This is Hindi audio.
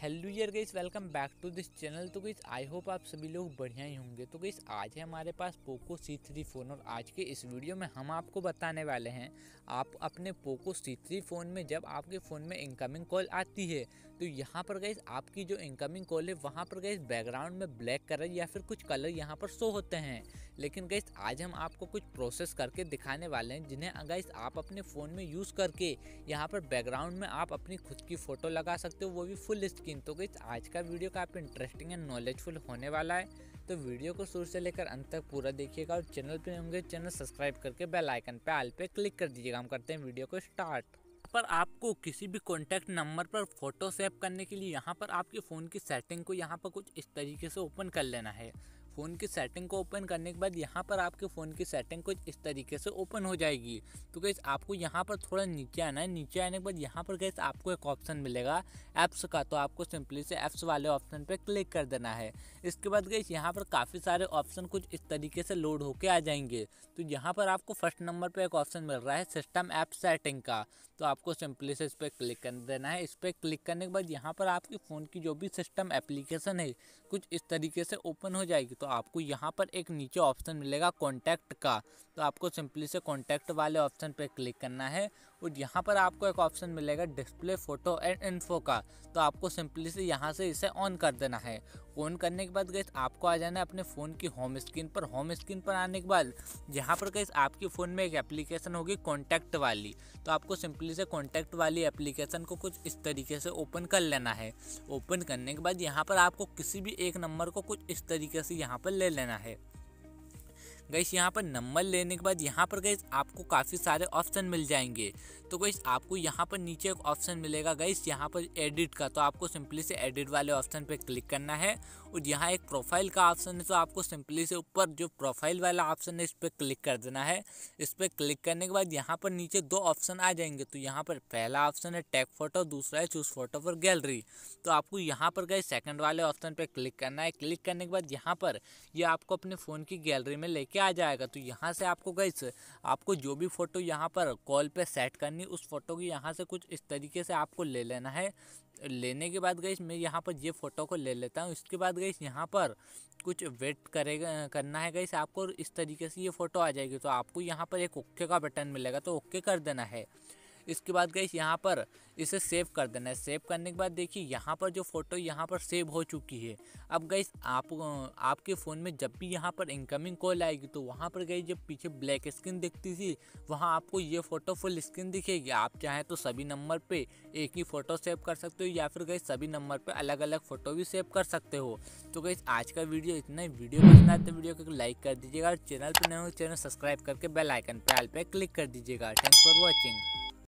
हेलो यर guys welcome back to this channel तो गईस आई होप आप सभी लोग बढ़िया ही होंगे तो गईस आज है हमारे पास पोको सी थ्री फ़ोन और आज के इस वीडियो में हम आपको बताने वाले हैं आप अपने पोको सी थ्री फ़ोन में जब आपके फ़ोन में इनकमिंग कॉल आती है तो यहाँ पर गईस आपकी जो इनकमिंग कॉल है वहाँ पर गईस बैकग्राउंड में ब्लैक कलर या फिर कुछ कलर यहाँ पर शो होते हैं लेकिन गईस आज हम आपको कुछ प्रोसेस करके दिखाने वाले हैं जिन्हें गईस आप अपने फ़ोन में यूज़ करके यहाँ पर बैकग्राउंड में आप अपनी खुद की फ़ोटो लगा सकते हो वो भी फुल लिस्ट लेकिन तो गई आज का वीडियो काफ़ी इंटरेस्टिंग एंड नॉलेजफुल होने वाला है तो वीडियो को शुरू से लेकर अंत तक पूरा देखिएगा और चैनल पर होंगे चैनल सब्सक्राइब करके बेल आइकन पे आल पे क्लिक कर दीजिएगा हम करते हैं वीडियो को स्टार्ट पर आपको किसी भी कॉन्टैक्ट नंबर पर फोटो सेव करने के लिए यहाँ पर आपके फ़ोन की सेटिंग को यहाँ पर कुछ इस तरीके से ओपन कर लेना है फ़ोन की सेटिंग को ओपन करने के बाद यहाँ पर आपके फ़ोन की सेटिंग कुछ इस तरीके से ओपन हो जाएगी तो गैस आपको यहाँ पर थोड़ा नीचे आना है नीचे आने के बाद यहाँ पर गैस आपको एक ऑप्शन मिलेगा ऐप्स का तो आपको सिंपली से ऐप्स वाले ऑप्शन पर क्लिक कर देना है इसके बाद गैस यहाँ पर काफ़ी सारे ऑप्शन कुछ इस तरीके से लोड होके आ जाएंगे तो यहाँ पर आपको फर्स्ट नंबर पर एक ऑप्शन मिल रहा है सिस्टम ऐप सेटिंग का तो आपको सिंपली से इस पर क्लिक कर देना है इस पर क्लिक करने के बाद यहाँ पर आपके फ़ोन की जो भी सिस्टम एप्लीकेशन है कुछ इस तरीके से ओपन हो जाएगी तो आपको यहाँ पर एक नीचे ऑप्शन मिलेगा कॉन्टैक्ट का तो आपको सिंपली से कॉन्टैक्ट वाले ऑप्शन पर क्लिक करना है और यहाँ पर आपको एक ऑप्शन मिलेगा डिस्प्ले फोटो एंड इन्फो का तो आपको सिंपली से यहाँ से इसे ऑन कर देना है ऑन करने के बाद गैस आपको आ जाना है अपने फ़ोन की होम स्क्रीन पर होम स्क्रीन पर आने के बाद यहाँ पर गैस आपके फ़ोन में एक एप्लीकेशन होगी कॉन्टैक्ट वाली तो आपको सिंपली से कॉन्टैक्ट वाली एप्लीकेशन को कुछ इस तरीके से ओपन कर लेना है ओपन करने के बाद यहाँ पर आपको किसी भी एक नंबर को कुछ इस तरीके से यहाँ पर ले लेना है गैस यहाँ पर नंबर लेने के बाद यहाँ पर गैस आपको काफ़ी सारे ऑप्शन मिल जाएंगे तो गैस आपको यहाँ पर नीचे एक ऑप्शन मिलेगा गैस यहाँ पर एडिट का तो आपको सिंपली से एडिट वाले ऑप्शन पर क्लिक करना है और यहाँ एक प्रोफाइल का ऑप्शन है तो आपको सिंपली से ऊपर जो प्रोफाइल वाला ऑप्शन है इस पर क्लिक कर देना है इस पर क्लिक करने के बाद यहाँ पर नीचे दो ऑप्शन आ जाएंगे तो यहाँ पर पहला ऑप्शन है टैग फोटो दूसरा है चूज फोटो फॉर गैलरी तो आपको यहाँ पर गए सेकंड वाले ऑप्शन पर क्लिक करना है क्लिक करने के बाद यहाँ पर ये यह आपको अपने फ़ोन की गैलरी में लेके क्या आ जाएगा तो यहाँ से आपको गैस आपको जो भी फ़ोटो यहाँ पर कॉल पे सेट करनी उस फ़ोटो की यहाँ से कुछ इस तरीके से आपको ले लेना है लेने के बाद गई मैं यहाँ पर ये फ़ोटो को ले लेता हूँ इसके बाद गई यहाँ पर कुछ वेट करेगा करना है गई आपको इस तरीके से ये फ़ोटो आ जाएगी तो आपको यहाँ पर एक ओके का बटन मिलेगा तो ओके कर देना है इसके बाद गई यहाँ पर इसे सेव कर देना है सेव करने के बाद देखिए यहाँ पर जो फ़ोटो यहाँ पर सेव हो चुकी है अब गई आप आपके फ़ोन में जब भी यहाँ पर इनकमिंग कॉल आएगी तो वहाँ पर गई जब पीछे ब्लैक स्क्रीन दिखती थी वहाँ आपको ये फ़ोटो फुल स्क्रीन दिखेगी आप चाहें तो सभी नंबर पर एक ही फ़ोटो सेव कर सकते हो या फिर गई सभी नंबर पर अलग अलग फ़ोटो भी सेव कर सकते हो तो गई आज का वीडियो इतना ही वीडियो पसंद आए तो वीडियो को लाइक कर दीजिएगा और चैनल पर नए हो चैनल तो सब्सक्राइब करके बेल आइकन पे आल पे क्लिक कर दीजिएगा थैंक्स फॉर वॉचिंग